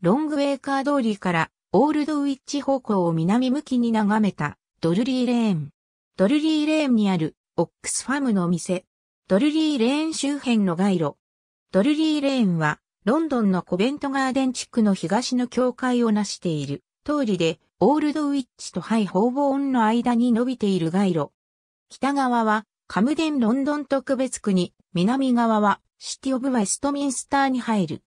ロングウェイカー通りからオールドウィッチ方向を南向きに眺めたドルリーレーン。ドルリーレーンにあるオックスファムの店。ドルリーレーン周辺の街路。ドルリーレーンはロンドンのコベントガーデン地区の東の境界を成している通りでオールドウィッチとハイホーボーンの間に伸びている街路。北側はカムデンロンドン特別区に南側はシティオブウェストミンスターに入る。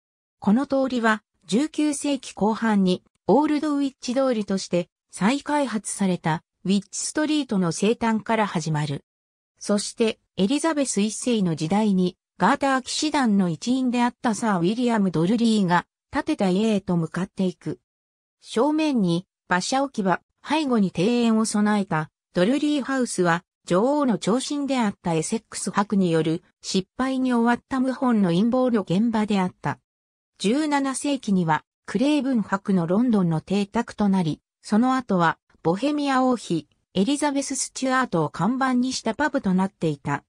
この通りは19世紀後半にオールドウィッチ通りとして再開発されたウィッチストリートの生誕から始まる。そしてエリザベス一世の時代にガーター騎士団の一員であったサー・ウィリアム・ドルリーが建てた家へと向かっていく。正面に馬車置き場、背後に庭園を備えたドルリーハウスは女王の長身であったエセックス博による失敗に終わった謀反の陰謀の現場であった。17世紀にはクレーブン博のロンドンの邸宅となり、その後はボヘミア王妃エリザベス・スチュアートを看板にしたパブとなっていた。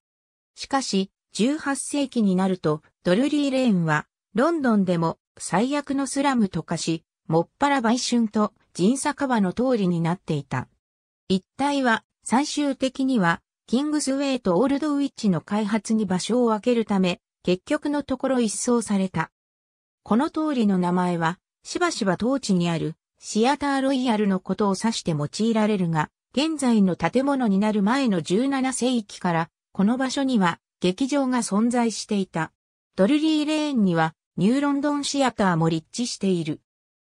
しかし、18世紀になるとドルリーレーンはロンドンでも最悪のスラムと化し、もっぱら売春と人酒場の通りになっていた。一帯は最終的にはキングスウェイとオールドウィッチの開発に場所を分けるため、結局のところ一掃された。この通りの名前は、しばしば当地にあるシアターロイヤルのことを指して用いられるが、現在の建物になる前の17世紀から、この場所には劇場が存在していた。ドルリーレーンにはニューロンドンシアターも立地している。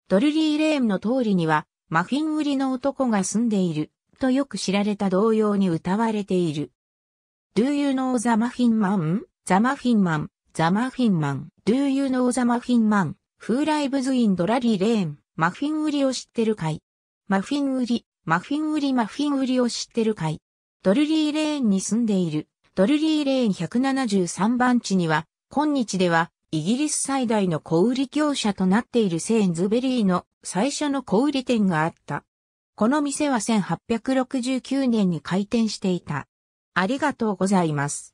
ドルリーレーンの通りにはマフィン売りの男が住んでいるとよく知られた同様に歌われている。Do you know the Muffin Man? The Muffin Man, the Muffin Man. Do you know the Muffin Man, who lives in Drary Lane? マフィン売りを知ってるかいマフィン売り、マフィン売りマフィン売りを知ってるかいドルリーレーンに住んでいる。ドルリーレーン173番地には、今日では、イギリス最大の小売業者となっているセーンズベリーの最初の小売店があった。この店は1869年に開店していた。ありがとうございます。